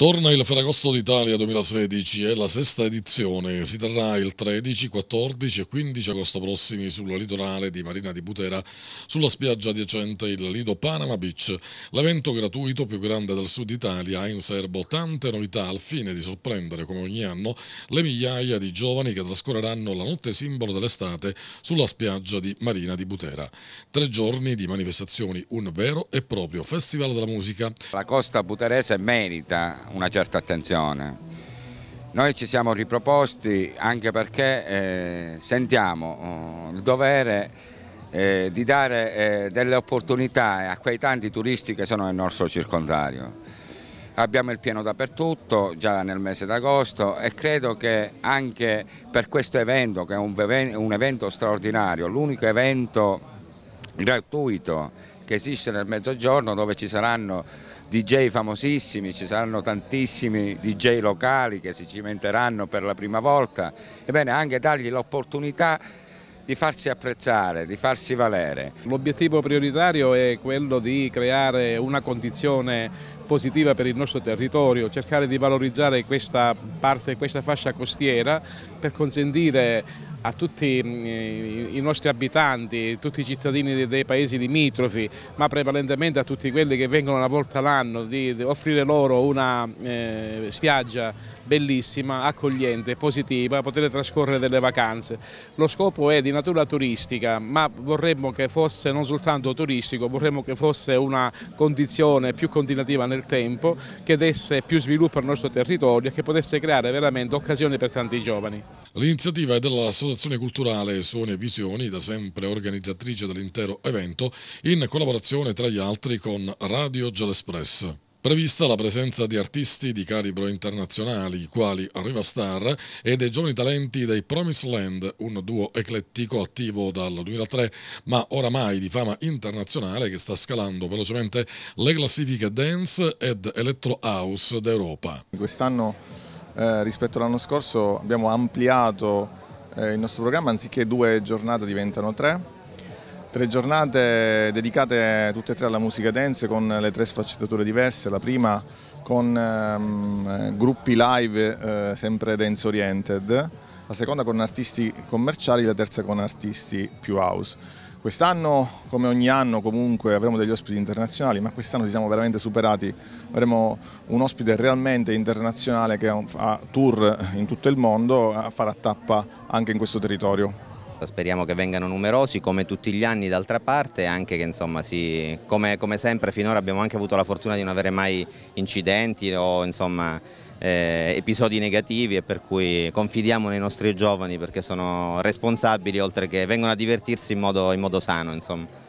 Torna il Ferragosto d'Italia 2016, è la sesta edizione, si terrà il 13, 14 e 15 agosto prossimi sul litorale di Marina di Butera, sulla spiaggia adiacente il Lido Panama Beach. L'evento gratuito più grande del sud Italia ha in serbo tante novità al fine di sorprendere come ogni anno le migliaia di giovani che trascorreranno la notte simbolo dell'estate sulla spiaggia di Marina di Butera. Tre giorni di manifestazioni, un vero e proprio festival della musica. La costa buterese merita una certa attenzione. Noi ci siamo riproposti anche perché eh, sentiamo eh, il dovere eh, di dare eh, delle opportunità eh, a quei tanti turisti che sono nel nostro circondario. Abbiamo il pieno dappertutto, già nel mese d'agosto e credo che anche per questo evento, che è un, un evento straordinario, l'unico evento gratuito che esiste nel mezzogiorno dove ci saranno DJ famosissimi, ci saranno tantissimi DJ locali che si cimenteranno per la prima volta, ebbene anche dargli l'opportunità di farsi apprezzare, di farsi valere. L'obiettivo prioritario è quello di creare una condizione positiva per il nostro territorio, cercare di valorizzare questa parte, questa fascia costiera per consentire a tutti mm, i nostri abitanti, tutti i cittadini dei paesi limitrofi, ma prevalentemente a tutti quelli che vengono una volta l'anno, di offrire loro una eh, spiaggia bellissima, accogliente, positiva, poter trascorrere delle vacanze. Lo scopo è di natura turistica, ma vorremmo che fosse non soltanto turistico, vorremmo che fosse una condizione più continuativa nel tempo, che desse più sviluppo al nostro territorio e che potesse creare veramente occasioni per tanti giovani. L'iniziativa è della l'Associazione Culturale Suoni e Visioni, da sempre organizzatrice dell'intero evento, in collaborazione tra gli altri con Radio Gelespress. Prevista la presenza di artisti di calibro internazionali, quali Arriva Star e dei giovani talenti dei Promised Land, un duo eclettico attivo dal 2003, ma oramai di fama internazionale che sta scalando velocemente le classifiche dance ed electro house d'Europa. Quest'anno eh, rispetto all'anno scorso abbiamo ampliato eh, il nostro programma anziché due giornate diventano tre, tre giornate dedicate tutte e tre alla musica dance con le tre sfaccettature diverse, la prima con um, gruppi live eh, sempre dance oriented, la seconda con artisti commerciali, la terza con artisti più house. Quest'anno, come ogni anno, comunque avremo degli ospiti internazionali, ma quest'anno ci siamo veramente superati. Avremo un ospite realmente internazionale che ha tour in tutto il mondo, a farà tappa anche in questo territorio. Certo, speriamo che vengano numerosi come tutti gli anni d'altra parte, anche che insomma sì, come, come, sempre finora abbiamo anche avuto la fortuna di non avere mai incidenti o insomma eh, episodi negativi e per cui confidiamo nei nostri giovani perché sono responsabili oltre che vengono a divertirsi in modo, in modo sano insomma.